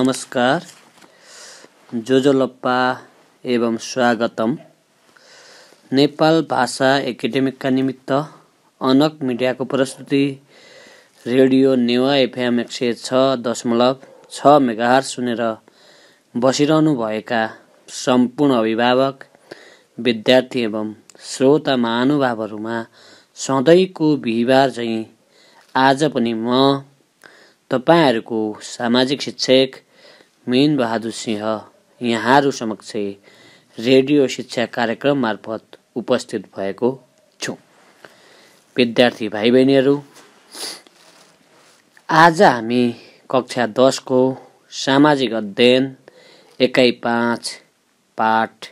नमस्कार लप्पा एवं स्वागतम नेपाल भाषा एकाडेमिकका निमित्त अनक मिडियाको प्रस्तुति रेडियो नेवा एफएम एक सय छ दशमलव छ मेगाहार सुनेर बसिरहनुभएका सम्पूर्ण अभिभावक विद्यार्थी एवं श्रोता महानुभावहरूमा सधैँको बिहिबार चाहिँ आज पनि म तपाईँहरूको सामाजिक शिक्षक बहादुर सिंह यहाँहरू समक्ष रेडियो शिक्षा कार्यक्रम मार्फत उपस्थित भएको छु विद्यार्थी भाइ बहिनीहरू आज हामी कक्षा दसको सामाजिक अध्ययन एकाइ पाँच पाठ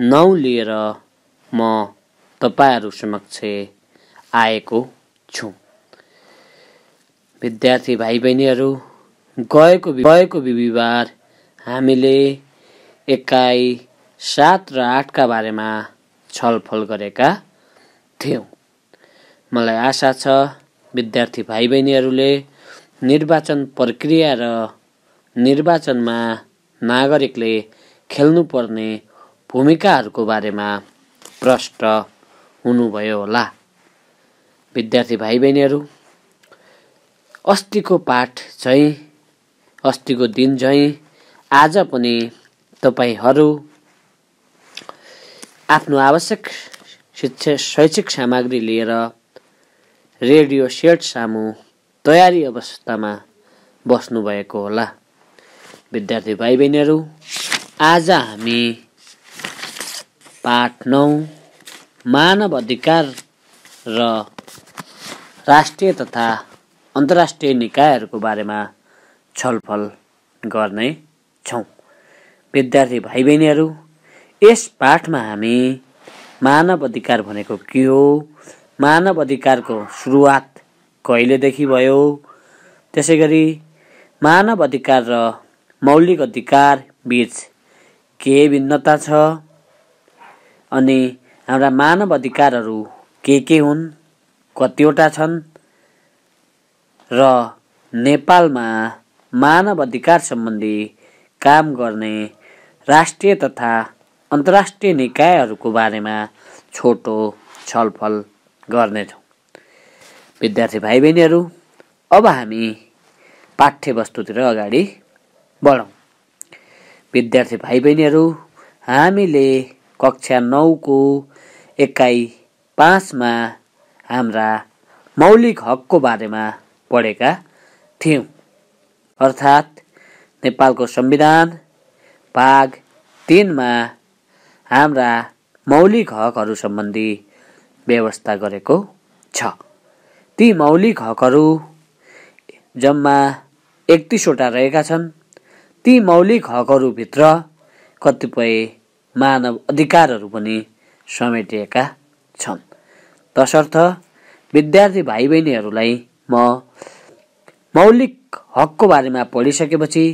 नौ लिएर म तपाईँहरू समक्ष आएको छु विद्यार्थी भाइ बहिनीहरू गएको गएको बिहिबार हामीले एकाइ सात र आठका बारेमा छलफल गरेका थियौँ मलाई आशा छ विद्यार्थी भाइ बहिनीहरूले निर्वाचन प्रक्रिया र निर्वाचनमा नागरिकले खेल्नुपर्ने भूमिकाहरूको बारेमा प्रष्ट हुनुभयो होला विद्यार्थी भाइ बहिनीहरू अस्तिको पाठ चाहिँ अस्तिको दिन झैँ आज पनि तपाईँहरू आफ्नो आवश्यक शिक्षा शैक्षिक सामग्री लिएर रेडियो सेट सामु तयारी अवस्थामा बस्नुभएको होला विद्यार्थी भाइ बहिनीहरू आज हामी पाठ नौ मानव अधिकार र राष्ट्रिय तथा अन्तर्राष्ट्रिय निकायहरूको बारेमा छलफल गर्ने छौँ विद्यार्थी भाइ बहिनीहरू यस पाठमा हामी मानव अधिकार भनेको के हो मानव अधिकारको सुरुवात कहिलेदेखि भयो त्यसै गरी मानव अधिकार र मौलिक अधिकार बिच के भिन्नता छ अनि हाम्रा मानव अधिकारहरू के के हुन् कतिवटा छन् र नेपालमा मानव अधिकार सम्बन्धी काम गर्ने राष्ट्रिय तथा अन्तर्राष्ट्रिय निकायहरूको बारेमा छोटो छलफल गर्नेछौँ विद्यार्थी भाइ बहिनीहरू अब हामी पाठ्यवस्तुतिर अगाडि बढौँ विद्यार्थी भाइ बहिनीहरू हामीले कक्षा नौको एक्काइ पाँचमा हाम्रा मौलिक हकको बारेमा पढेका थियौँ अर्थात् नेपालको संविधान भाग तिनमा हाम्रा मौलिक हकहरू सम्बन्धी व्यवस्था गरेको छ ती मौलिक हकहरू जम्मा एकतिसवटा रहेका छन् ती मौलिक हकहरूभित्र कतिपय मानव अधिकारहरू पनि समेटिएका छन् तसर्थ विद्यार्थी भाइ बहिनीहरूलाई म मौलिक हकको बारेमा पढिसकेपछि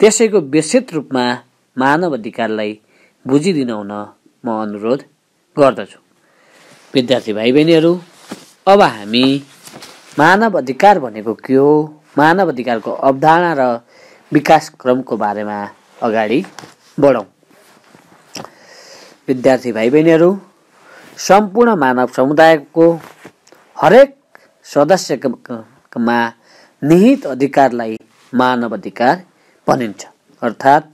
त्यसैको विस्तृत रूपमा मानव अधिकारलाई बुझिदिन हुन म अनुरोध गर्दछु विद्यार्थी भाइ बहिनीहरू अब हामी मानव अधिकार भनेको के हो मानव अधिकारको अवधारणा र विकासक्रमको बारेमा अगाडि बढौँ विद्यार्थी भाइ बहिनीहरू सम्पूर्ण मानव समुदायको हरेक सदस्यमा निहित अधिकारलाई मानव अधिकार भनिन्छ अर्थात्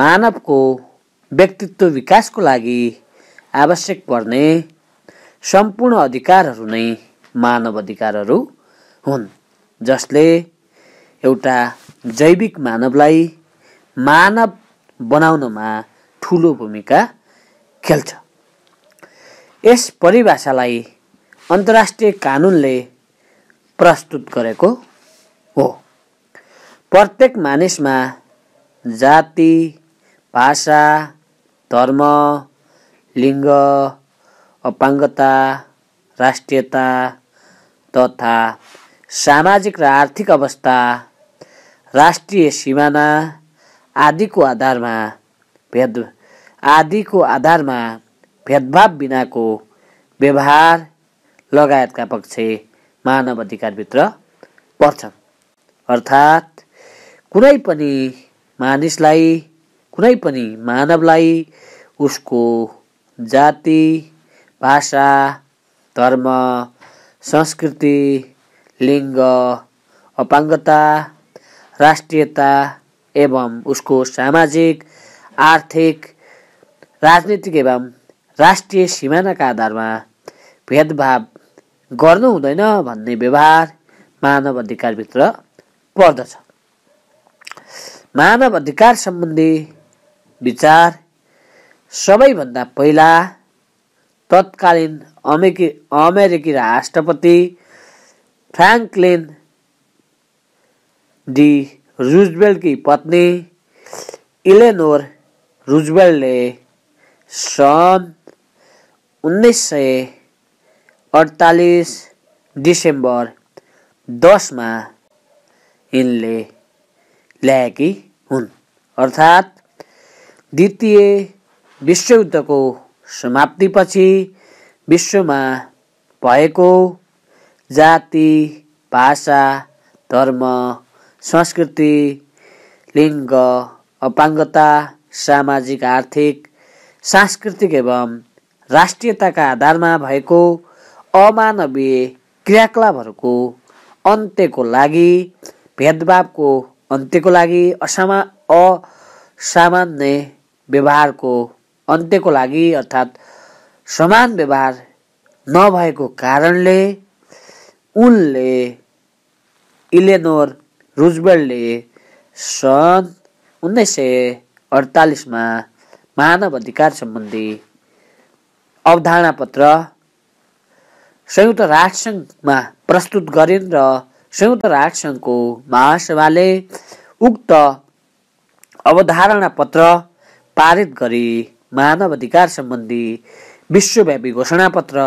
मानवको व्यक्तित्व विकासको लागि आवश्यक पर्ने सम्पूर्ण अधिकारहरू नै मानव अधिकारहरू हुन् जसले एउटा जैविक मानवलाई मानव बनाउनमा ठुलो भूमिका खेल्छ यस परिभाषालाई अन्तर्राष्ट्रिय कानुनले प्रस्तुत गरेको हो प्रत्येक मानिसमा जाति भाषा धर्म लिङ्ग अपाङ्गता राष्ट्रियता तथा सामाजिक र आर्थिक अवस्था राष्ट्रिय सिमाना आदिको आधारमा भेद आदिको आधारमा भेदभाव बिनाको व्यवहार लगायतका पक्ष मानव अधिकारभित्र पर्छ अर्थात् कुनै पनि मानिसलाई कुनै पनि मानवलाई उसको जाति भाषा धर्म संस्कृति लिङ्ग अपाङ्गता राष्ट्रियता एवं उसको सामाजिक आर्थिक राजनीतिक एवं राष्ट्रिय सिमानाका आधारमा भेदभाव गर्नु हुँदैन भन्ने व्यवहार मानव अधिकारभित्र पर्दछ मानव अधिकार सम्बन्धी विचार सबैभन्दा पहिला तत्कालीन अमेरिकी अमेरिकी राष्ट्रपति फ्राङ्कलिन डी रुजबेलकी पत्नी इलेनोर रुजबेलले सन् उन्नाइस सय अडतालिस डिसेम्बर दसमा यिनले ल्याएकी हुन् अर्थात् द्वितीय विश्वयुद्धको समाप्तिपछि विश्वमा भएको जाति भाषा धर्म संस्कृति लिङ्ग अपाङ्गता सामाजिक आर्थिक सांस्कृतिक एवं राष्ट्रियताका आधारमा भएको अमानवीय क्रियाकलापहरूको अन्त्यको लागि भेदभावको अन्त्यको लागि असामा असामान्य व्यवहारको अन्त्यको लागि अर्थात् समान व्यवहार नभएको कारणले उनले इलेनोर रुजबेलले सन् उन्नाइस सय अडतालिसमा मानव अधिकार सम्बन्धी अवधारणापत्र संयुक्त राष्ट्रसङ्घमा प्रस्तुत गरिन् र संयुक्त राष्ट्र राष्ट्रसङ्घको महासभाले उक्त अवधारणा पत्र पारित गरी मानव अधिकार सम्बन्धी विश्वव्यापी घोषणापत्र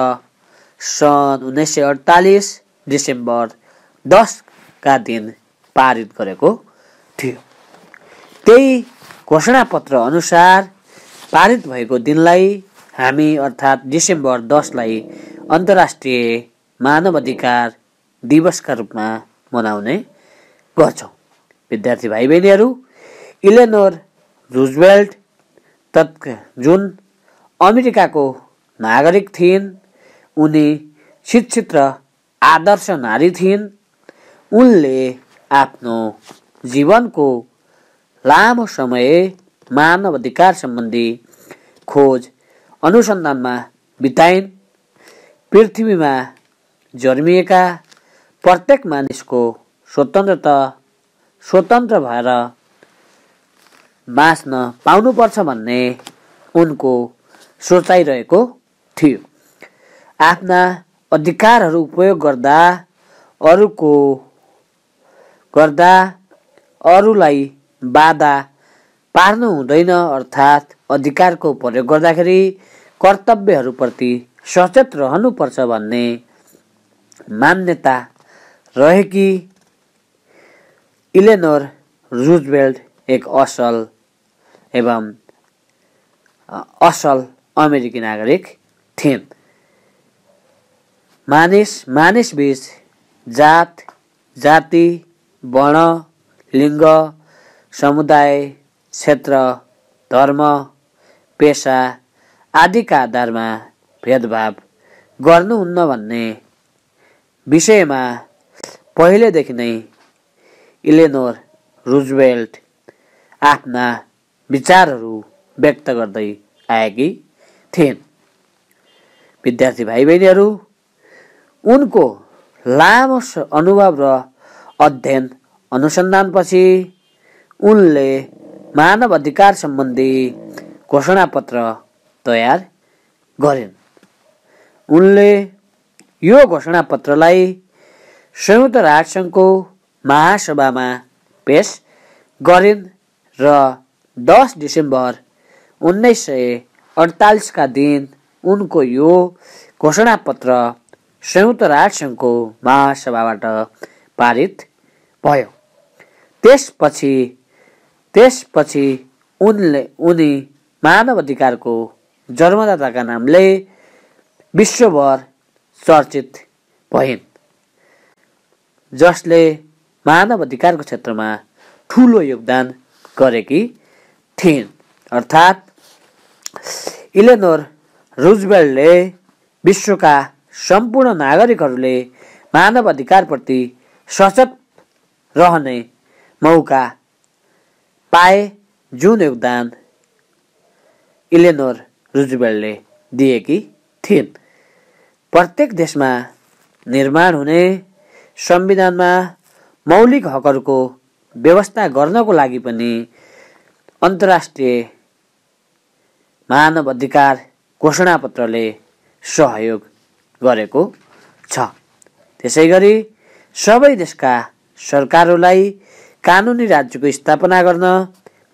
सन् उन्नाइस सय अडतालिस डिसेम्बर दसका दिन पारित गरेको थियो त्यही घोषणापत्र अनुसार पारित भएको दिनलाई हामी अर्थात् डिसेम्बर दसलाई अन्तर्राष्ट्रिय मानव अधिकार दिवसका रूपमा मनाउने गर्छौँ विद्यार्थी भाइ बहिनीहरू इलेनोर रुजवेल्ट तत् जुन अमेरिकाको नागरिक थिइन् उनी शिक्षित र आदर्श नारी थिइन् उनले आफ्नो जीवनको लामो समय मानव अधिकार सम्बन्धी खोज अनुसन्धानमा बिताइन् पृथ्वीमा जन्मिएका प्रत्येक मानिसको स्वतन्त्रता स्वतन्त्र भएर बाँच्न पाउनुपर्छ भन्ने उनको सोचाइरहेको थियो आफ्ना अधिकारहरू उपयोग गर्दा अरूको गर्दा अरूलाई बाधा पार्नु हुँदैन अर्थात् अधिकारको प्रयोग गर्दाखेरि कर्तव्यहरूप्रति सचेत रहनुपर्छ भन्ने मान्यता रहेकी इलेनोर रुजबेल्ट एक असल एवं असल अमेरिकी नागरिक थिइन् मानिस मानिसबीच जात जाति वर्ण लिङ्ग समुदाय क्षेत्र धर्म पेसा आदिका आधारमा भेदभाव गर्नुहुन्न भन्ने विषयमा पहिलेदेखि नै इलेनोर रुजवेल्ट आफ्ना विचारहरू व्यक्त गर्दै आएकी थिइन् विद्यार्थी भाइ बहिनीहरू उनको लामो अनुभव र अध्ययन अनुसन्धानपछि उनले मानव अधिकार सम्बन्धी घोषणापत्र तयार गरिन् उनले यो घोषणापत्रलाई संयुक्त राष्ट्रसङ्घको महासभामा पेस गरिन् र दस डिसेम्बर उन्नाइस सय अडतालिसका दिन उनको यो घोषणापत्र संयुक्त राष्ट्रसङ्घको महासभाबाट पारित भयो त्यसपछि त्यसपछि उनले उनी मानव अधिकारको जन्मदाताका नामले विश्वभर चर्चित भइन् जसले मानव अधिकारको क्षेत्रमा ठुलो योगदान गरेकी थिइन् अर्थात् इलेनोर रुजवेल्टले विश्वका सम्पूर्ण नागरिकहरूले मानव अधिकारप्रति सचेत रहने मौका पाए जुन योगदान इलेनोर रुजवेल्टले दिएकी थिइन् प्रत्येक देशमा निर्माण हुने संविधानमा मौलिक हकहरूको व्यवस्था गर्नको लागि पनि अन्तर्राष्ट्रिय मानव अधिकार घोषणापत्रले सहयोग गरेको छ त्यसै गरी सबै देशका सरकारहरूलाई कानुनी राज्यको स्थापना गर्न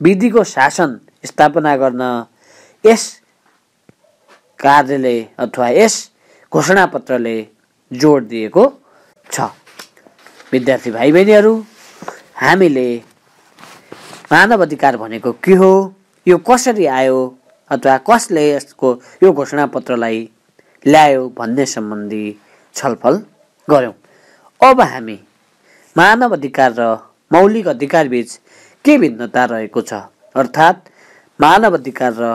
विधिको शासन स्थापना गर्न यस कार्यले अथवा यस घोषणापत्रले जोड दिएको छ विद्यार्थी भाइ बहिनीहरू हामीले मानव अधिकार भनेको के हो यो कसरी आयो अथवा कसले यसको यो घोषणापत्रलाई ल्यायो भन्ने सम्बन्धी छलफल गऱ्यौँ अब हामी मानव अधिकार र मौलिक अधिकारबीच के भिन्नता रहेको छ अर्थात् मानव अधिकार र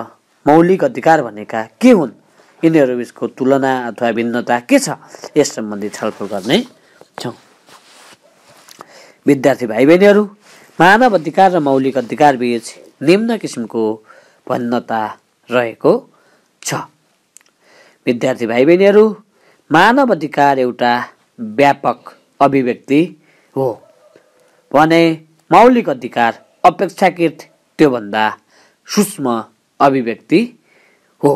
मौलिक अधिकार भनेका के हुन् यिनीहरूबिचको तुलना अथवा भिन्नता के छ यस सम्बन्धी छलफल गर्ने छौँ विद्यार्थी भाइ बहिनीहरू मानव अधिकार र मौलिक अधिकार बिच निम्न किसिमको भिन्नता रहेको छ विद्यार्थी भाइ बहिनीहरू मानव अधिकार एउटा व्यापक अभिव्यक्ति हो भने मौलिक अधिकार अपेक्षाकृत त्योभन्दा सूक्ष्म अभिव्यक्ति हो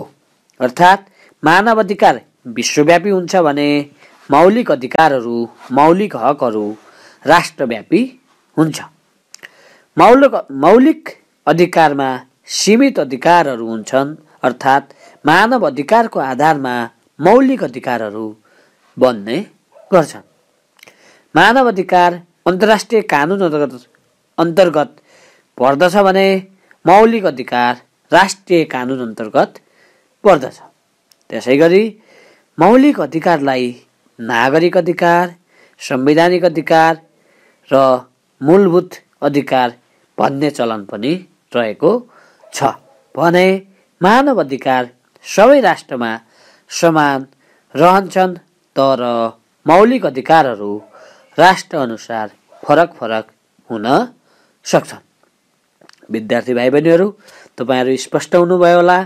अर्थात् मानव अधिकार विश्वव्यापी हुन्छ भने मौलिक अधिकारहरू मौलिक हकहरू राष्ट्रव्यापी हुन्छ मौलिक मौलिक अधिकारमा सीमित अधिकारहरू हुन्छन् अर्थात् मानव अधिकारको आधारमा मौलिक अधिकारहरू बन्ने गर्छन् मानव अधिकार अन्तर्राष्ट्रिय कानुन अन्तर्गत अन्तर्गत पर्दछ भने मौलिक अधिकार राष्ट्रिय कानुन अन्तर्गत पर्दछ त्यसै गरी मौलिक अधिकारलाई नागरिक अधिकार संवैधानिक अधिकार र मूलभूत अधिकार भन्ने चलन पनि रहेको छ भने मानव अधिकार सबै राष्ट्रमा समान रहन्छन् तर मौलिक अधिकारहरू राष्ट्रअनुसार फरक फरक हुन सक्छन् विद्यार्थी भाइ बहिनीहरू तपाईँहरू स्पष्ट हुनुभयो होला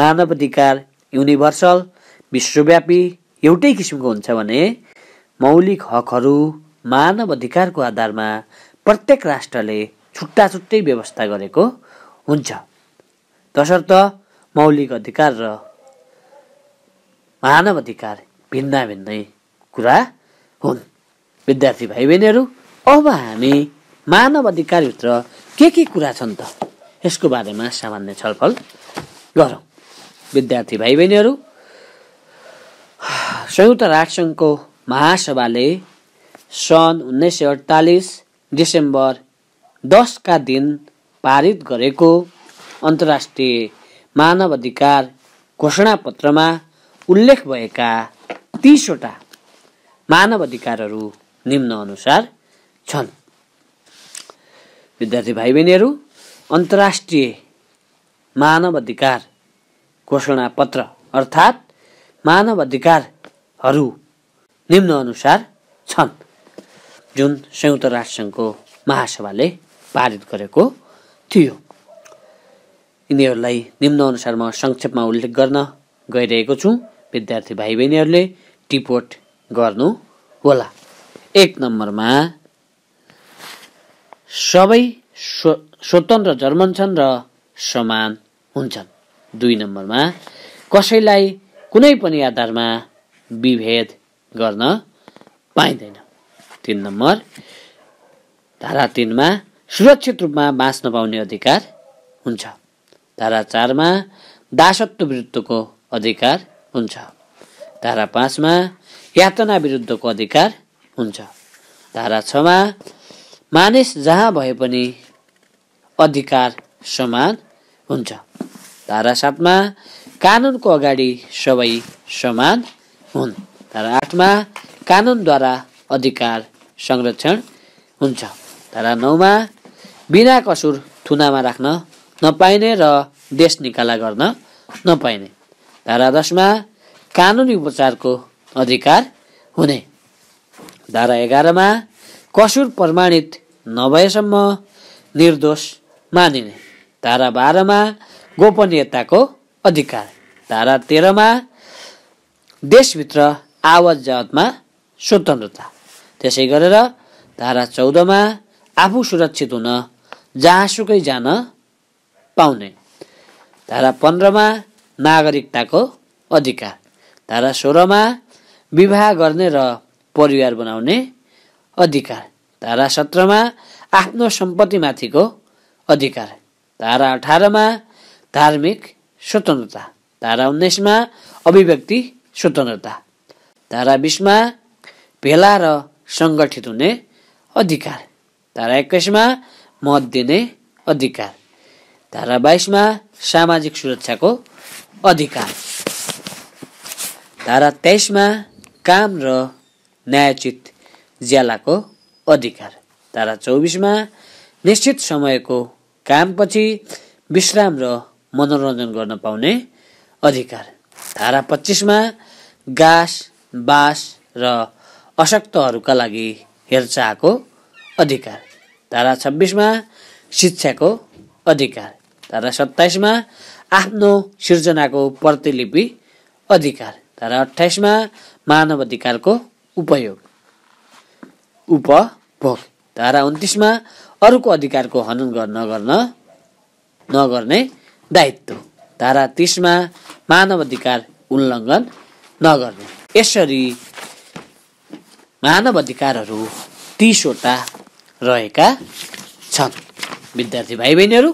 मानव अधिकार युनिभर्सल विश्वव्यापी एउटै किसिमको हुन्छ भने मौलिक हकहरू मानव अधिकारको आधारमा प्रत्येक राष्ट्रले छुट्टा छुट्टै व्यवस्था गरेको हुन्छ तसर्थ मौलिक अधिकार र मानव अधिकार भिन्ना भिन्नै कुरा हुन् विद्यार्थी भाइ बहिनीहरू अब हामी मानव अधिकारभित्र के के कुरा छन् त यसको बारेमा सामान्य छलफल गरौँ विद्यार्थी भाइ बहिनीहरू संयुक्त राष्ट्रसङ्घको महासभाले सन् उन्नाइस सय अडतालिस डिसेम्बर दसका दिन पारित गरेको अन्तर्राष्ट्रिय मानवाधिकार घोषणापत्रमा उल्लेख भएका तिसवटा मानवाधिकारहरू अनुसार छन् विद्यार्थी भाइ बहिनीहरू अन्तर्राष्ट्रिय मानवाधिकार घोषणापत्र अर्थात् मानवाधिकारहरू अनुसार छन् जुन संयुक्त राष्ट्रसङ्घको महासभाले पारित गरेको थियो यिनीहरूलाई निम्नअनुसार म संक्षेपमा उल्लेख गर्न गइरहेको छु विद्यार्थी भाइ बहिनीहरूले टिपोट गर्नु होला एक नम्बरमा सबै स्व स्वतन्त्र जर्मन छन् र समान हुन्छन् दुई नम्बरमा कसैलाई कुनै पनि आधारमा विभेद गर्न पाइँदैन तिन नम्बर धारा तिनमा सुरक्षित रूपमा बाँच्न पाउने अधिकार हुन्छ धारा चारमा दासत्व विरुद्धको अधिकार हुन्छ धारा पाँचमा यातना विरुद्धको अधिकार हुन्छ धारा छमा मानिस जहाँ भए पनि अधिकार समान हुन्छ धारा सातमा कानुनको अगाडि सबै समान हुन् धारा आठमा कानुनद्वारा अधिकार संरक्षण हुन्छ धारा नौमा बिना कसुर थुनामा राख्न नपाइने र देश निकाला गर्न नपाइने धारा दसमा कानुनी उपचारको अधिकार हुने धारा एघारमा कसुर प्रमाणित नभएसम्म निर्दोष मानिने धारा बाह्रमा गोपनीयताको अधिकार धारा तेह्रमा देशभित्र आवाज जावतमा स्वतन्त्रता त्यसै गरेर धारा चौधमा आफू सुरक्षित हुन जहाँसुकै जान पाउने धारा पन्ध्रमा नागरिकताको अधिकार धारा सोह्रमा विवाह गर्ने र परिवार बनाउने अधिकार धारा सत्रमा आफ्नो सम्पत्तिमाथिको अधिकार धारा अठारमा धार्मिक स्वतन्त्रता धारा उन्नाइसमा अभिव्यक्ति स्वतन्त्रता धारा बिसमा भेला र सङ्गठित हुने अधिकार धारा एक्काइसमा मत दिने अधिकार धारा बाइसमा सामाजिक सुरक्षाको अधिकार धारा तेइसमा काम र न्यायोचित ज्यालाको अधिकार धारा चौबिसमा निश्चित समयको कामपछि विश्राम र मनोरञ्जन गर्न पाउने अधिकार धारा पच्चिसमा घाँस बाँस र अशक्तहरूका लागि हेरचाहको अधिकार धारा छब्बिसमा शिक्षाको अधिकार धारा सत्ताइसमा आफ्नो सिर्जनाको प्रतिलिपि अधिकार धारा अठाइसमा मानव अधिकारको उपयोग उपभोग धारा उन्तिसमा अरूको अधिकारको हनन गर्न नगर्न नगर्ने दायित्व धारा तिसमा मानव अधिकार उल्लङ्घन नगर्ने यसरी मानव अधिकारहरू तिसवटा रहेका छन् विद्यार्थी भाइ बहिनीहरू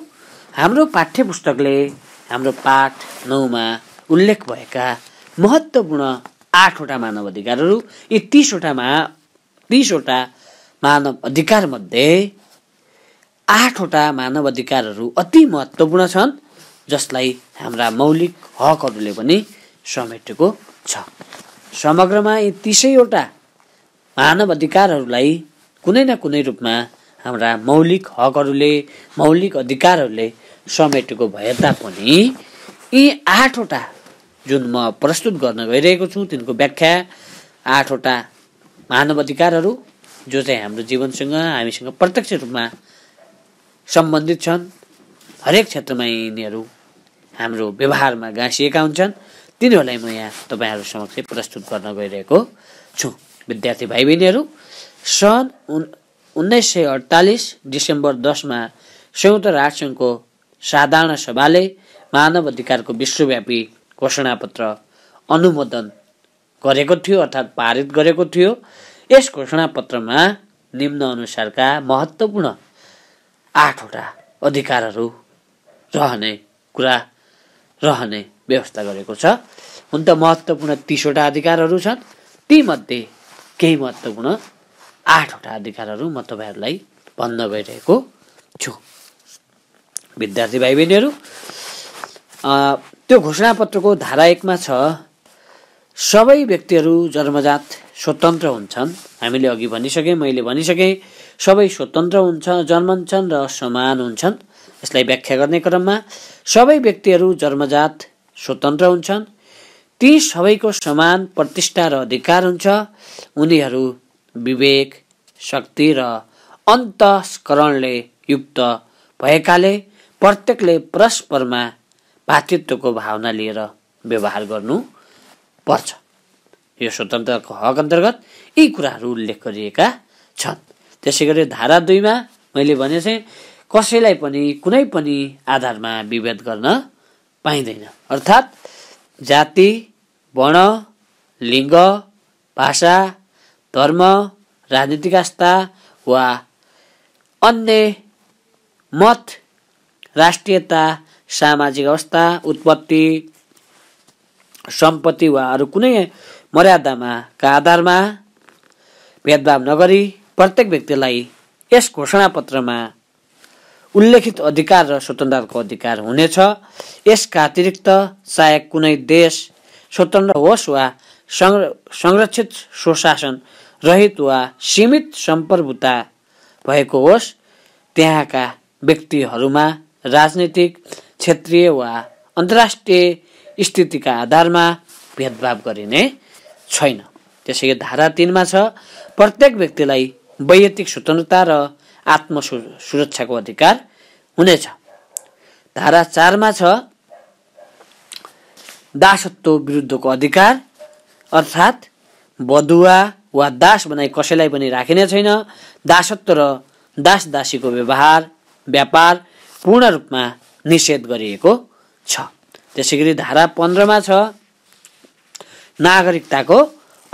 हाम्रो पाठ्य पुस्तकले हाम्रो पाठ नौमा उल्लेख भएका महत्त्वपूर्ण आठवटा मानव अधिकारहरू यी तिसवटामा तिसवटा मानव अधिकारमध्ये आठवटा मानव अधिकारहरू अति महत्त्वपूर्ण छन् जसलाई हाम्रा मौलिक हकहरूले पनि समेटेको छ समग्रमा यी तिसैवटा मानव अधिकारहरूलाई कुनै न कुनै रूपमा हाम्रा मौलिक हकहरूले मौलिक अधिकारहरूले समेटेको भए तापनि यी आठवटा जुन म प्रस्तुत गर्न गइरहेको छु तिनको व्याख्या आठवटा मानव अधिकारहरू जो चाहिँ हाम्रो जीवनसँग हामीसँग प्रत्यक्ष रूपमा सम्बन्धित छन् हरेक क्षेत्रमा यिनीहरू हाम्रो व्यवहारमा गाँसिएका हुन्छन् तिनीहरूलाई म यहाँ तपाईँहरू समक्ष प्रस्तुत गर्न गइरहेको छु विद्यार्थी भाइ बहिनीहरू सन् उन् उन्नाइस सय अडतालिस डिसेम्बर दसमा संयुक्त राष्ट्रसङ्घको साधारण सभाले मानव अधिकारको विश्वव्यापी घोषणापत्र अनुमोदन गरेको थियो अर्थात् पारित गरेको थियो यस घोषणापत्रमा निम्नअनुसारका महत्त्वपूर्ण आठवटा अधिकारहरू रहने कुरा रहने व्यवस्था गरेको छ हुन त महत्त्वपूर्ण तिसवटा अधिकारहरू छन् तीमध्ये केही महत्त्वपूर्ण आठवटा अधिकारहरू म तपाईँहरूलाई भन्न गइरहेको छु विद्यार्थी भाइ बहिनीहरू त्यो घोषणापत्रको धारा एकमा छ सबै व्यक्तिहरू जन्मजात स्वतन्त्र हुन्छन् हामीले अघि भनिसकेँ मैले भनिसकेँ सबै स्वतन्त्र हुन्छ जन्मन्छन् र समान हुन्छन् यसलाई व्याख्या गर्ने क्रममा सबै व्यक्तिहरू जन्मजात स्वतन्त्र हुन्छन् ती सबैको समान प्रतिष्ठा र अधिकार हुन्छ उनीहरू विवेक शक्ति र अन्तस्करणले युक्त भएकाले प्रत्येकले परस्परमा भातृत्वको भावना लिएर व्यवहार गर्नु पर्छ यो स्वतन्त्रको हक अन्तर्गत यी कुराहरू उल्लेख गरिएका छन् त्यसै गरी धारा दुईमा मैले भने चाहिँ कसैलाई पनि कुनै पनि आधारमा विभेद गर्न पाइँदैन अर्थात् जाति वर्ण लिङ्ग भाषा धर्म राजनीतिक आस्था वा अन्य मत राष्ट्रियता सामाजिक अवस्था उत्पत्ति सम्पत्ति वा अरू कुनै मर्यादामा का आधारमा भेदभाव नगरी प्रत्येक व्यक्तिलाई यस घोषणापत्रमा उल्लेखित अधिकार र स्वतन्त्रताको अधिकार हुनेछ यसका अतिरिक्त चाहे कुनै देश स्वतन्त्र होस् वा संरक्षित स्वशासन रहित वा सीमित सम्प्रभुता भएको होस् त्यहाँका व्यक्तिहरूमा राजनीतिक क्षेत्रीय वा अन्तर्राष्ट्रिय स्थितिका आधारमा भेदभाव गरिने छैन त्यसै धारा तिनमा छ प्रत्येक व्यक्तिलाई वैयक्तिक स्वतन्त्रता र आत्म सुरक्षाको अधिकार हुनेछ धारा चारमा छ दासत्व विरुद्धको अधिकार अर्थात् बधुवा वा दास बनाई कसैलाई पनि राखिने छैन दासत्व र दास दासीको व्यवहार व्यापार पूर्ण रूपमा निषेध गरिएको छ त्यसै गरी धारा पन्ध्रमा छ नागरिकताको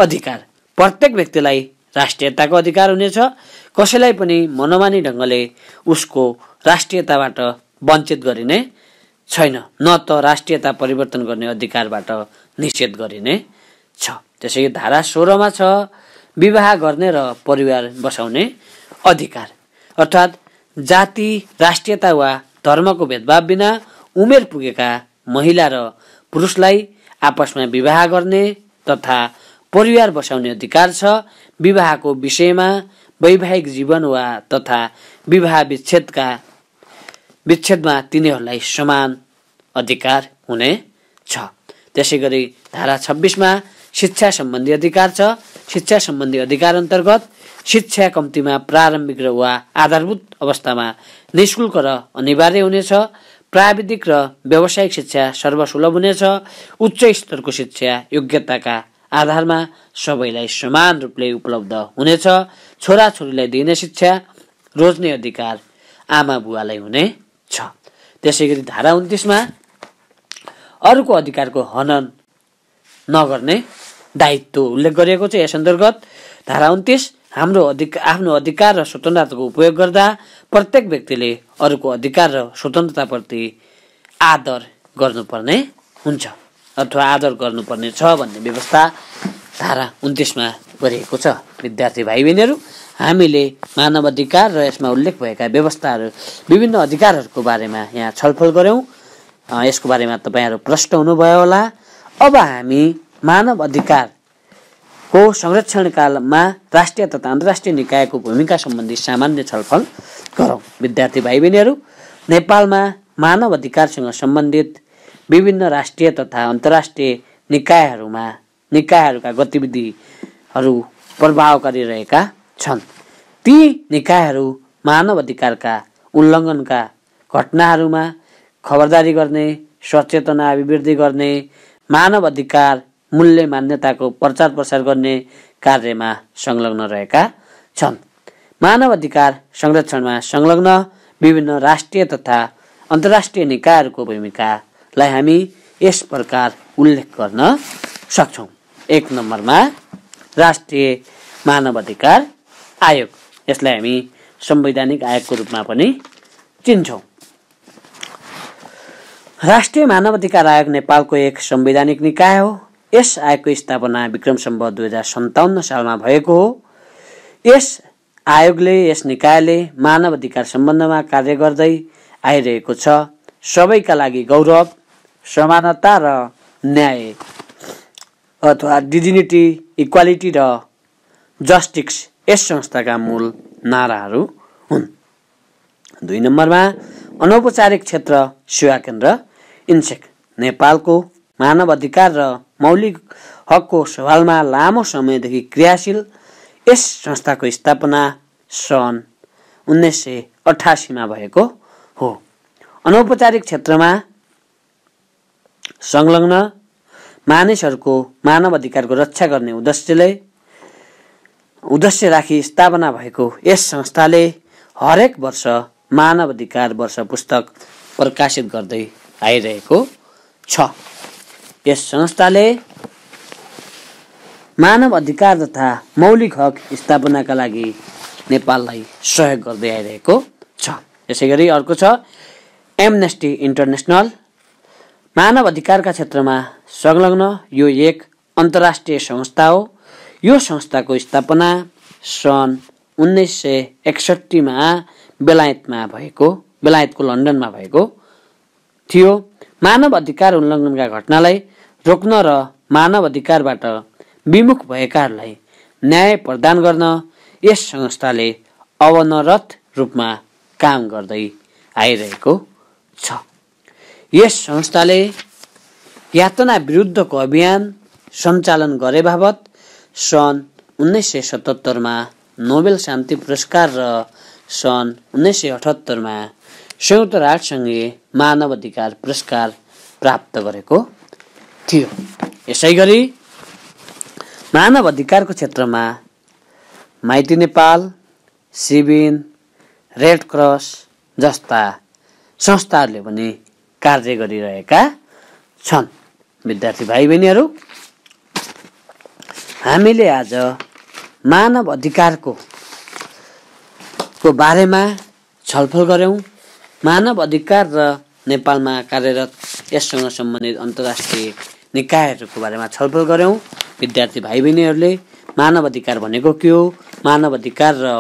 अधिकार प्रत्येक व्यक्तिलाई राष्ट्रियताको अधिकार हुनेछ कसैलाई पनि मनमानी ढङ्गले उसको राष्ट्रियताबाट वञ्चित गरिने छैन न त राष्ट्रियता परिवर्तन गर्ने अधिकारबाट निषेध गरिने छ त्यसै धारा सोह्रमा छ विवाह गर्ने र परिवार बसाउने अधिकार अर्थात् जाति राष्ट्रियता वा धर्मको भेदभाव बिना उमेर पुगेका महिला र पुरुषलाई आपसमा विवाह गर्ने तथा परिवार बसाउने अधिकार छ विवाहको विषयमा वैवाहिक जीवन वा तथा विवाह विच्छेदका विच्छेदमा तिनीहरूलाई समान अधिकार हुने छ त्यसै गरी धारा छब्बिसमा शिक्षा सम्बन्धी अधिकार छ शिक्षा सम्बन्धी अधिकार अन्तर्गत शिक्षा कम्तीमा प्रारम्भिक र वा आधारभूत अवस्थामा निशुल्क र अनिवार्य हुनेछ प्राविधिक र व्यावसायिक शिक्षा सर्वसुलभ हुनेछ उच्च स्तरको शिक्षा योग्यताका आधारमा सबैलाई समान रूपले उपलब्ध हुनेछ छोराछोरीलाई दिने शिक्षा रोज्ने अधिकार आमा बुवालाई छ त्यसै गरी धारा उन्तिसमा अरूको अधिकारको हनन नगर्ने दायित्व उल्लेख गरिएको छ यस अन्तर्गत धारा उन्तिस हाम्रो अधिकार आफ्नो अधिकार र स्वतन्त्रताको उपयोग गर्दा प्रत्येक व्यक्तिले अरूको अधिकार र स्वतन्त्रताप्रति आदर गर्नुपर्ने हुन्छ अथवा आदर गर्नुपर्ने छ भन्ने व्यवस्था धारा उन्तिसमा गरिएको छ विद्यार्थी भाइ बहिनीहरू हामीले मानव अधिकार र यसमा उल्लेख भएका व्यवस्थाहरू विभिन्न अधिकारहरूको बारेमा यहाँ छलफल गऱ्यौँ यसको बारेमा तपाईँहरू प्रश्न हुनुभयो होला अब हामी मानव अधिकारको संरक्षणकालमा राष्ट्रिय तथा अन्तर्राष्ट्रिय निकायको भूमिका सम्बन्धी सामान्य छलफल गरौँ विद्यार्थी भाइ बहिनीहरू नेपालमा मानव अधिकारसँग सम्बन्धित विभिन्न राष्ट्रिय तथा अन्तर्राष्ट्रिय निकायहरूमा निकायहरूका गतिविधिहरू प्रभावकारी रहेका छन् ती निकायहरू मानव अधिकारका उल्लङ्घनका घटनाहरूमा खबरदारी गर्ने सचेतना अभिवृद्धि गर्ने मानव अधिकार मूल्य मान्यताको प्रचार प्रसार गर्ने कार्यमा संलग्न रहेका छन् मानव अधिकार संरक्षणमा संलग्न विभिन्न राष्ट्रिय तथा अन्तर्राष्ट्रिय निकायहरूको भूमिका लाई हामी यस प्रकार उल्लेख गर्न सक्छौँ एक नम्बरमा राष्ट्रिय मानवाधिकार आयोग यसलाई हामी संवैधानिक आयोगको रूपमा पनि चिन्छौँ राष्ट्रिय मानवाधिकार आयोग नेपालको एक संवैधानिक निकाय हो यस आयोगको स्थापना विक्रम सम्भ दुई हजार सन्ताउन्न सालमा भएको हो यस आयोगले यस निकायले मानव अधिकार सम्बन्धमा कार्य गर्दै आइरहेको छ सबैका लागि गौरव समानता र न्याय अथवा डिजिनिटी इक्वालिटी र जस्टिस यस संस्थाका मूल नाराहरू हुन् दुई नम्बरमा अनौपचारिक क्षेत्र सेवा केन्द्र इन्सेक नेपालको मानव अधिकार र मौलिक हकको सवालमा लामो समयदेखि क्रियाशील यस संस्थाको स्थापना सन् उन्नाइस सय अठासीमा भएको हो अनौपचारिक क्षेत्रमा संलग्न मानिसहरूको मानव अधिकारको रक्षा गर्ने उद्देश्यले उद्देश्य राखी स्थापना भएको यस संस्थाले हरेक वर्ष मानव अधिकार वर्ष पुस्तक प्रकाशित गर्दै आइरहेको छ यस संस्थाले मानव अधिकार तथा मौलिक हक स्थापनाका लागि नेपाललाई सहयोग गर्दै आइरहेको छ यसै गरी अर्को छ एमनेस्टी इन्टरनेसनल मानव अधिकारका क्षेत्रमा संलग्न यो एक अन्तर्राष्ट्रिय संस्था हो यो संस्थाको स्थापना सन् उन्नाइस सय एकसट्ठीमा बेलायतमा भएको बेलायतको लन्डनमा भएको थियो मानव अधिकार उल्लङ्घनका घटनालाई रोक्न र मानव अधिकारबाट विमुख भएकाहरूलाई न्याय प्रदान गर्न यस संस्थाले अवनरत रूपमा काम गर्दै आइरहेको छ यस संस्थाले यातना विरुद्धको अभियान सञ्चालन गरे बाबत सन् उन्नाइस सय सतहत्तरमा नोबेल शान्ति पुरस्कार र सन् उन्नाइस सय अठहत्तरमा संयुक्त मानव अधिकार पुरस्कार प्राप्त गरेको थियो यसै गरी मानव अधिकारको क्षेत्रमा माइती नेपाल सिबिन रेड क्रस जस्ता संस्थाहरूले पनि कार्य गरिरहेका छन् विद्यार्थी भाइ बहिनीहरू हामीले आज मानव अधिकारको को बारेमा छलफल गऱ्यौँ मानव अधिकार र नेपालमा कार्यरत यससँग सम्बन्धित अन्तर्राष्ट्रिय निकायहरूको बारेमा छलफल गऱ्यौँ विद्यार्थी भाइ बहिनीहरूले मानव अधिकार भनेको के हो मानव अधिकार र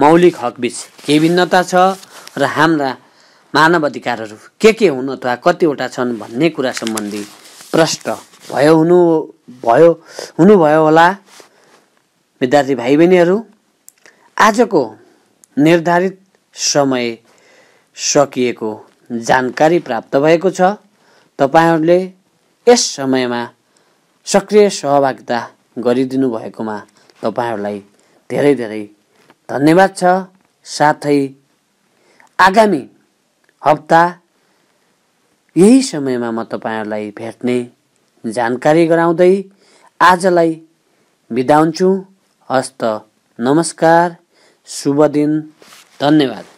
मौलिक हकबिच के भिन्नता छ र हाम्रा मानव अधिकारहरू के के हुन अथवा कतिवटा छन् भन्ने कुरा सम्बन्धी प्रश्न भयो हुनु भयो हुनुभयो होला विद्यार्थी भाइ बहिनीहरू आजको निर्धारित समय सकिएको जानकारी प्राप्त भएको छ तपाईँहरूले यस समयमा सक्रिय सहभागिता गरिदिनु भएकोमा तपाईँहरूलाई धेरै धेरै धन्यवाद छ साथै आगामी हप्ता यही समयमा म तपाईँहरूलाई भेट्ने जानकारी गराउँदै आजलाई बिदा हुन्छु हस्त नमस्कार शुभ दिन धन्यवाद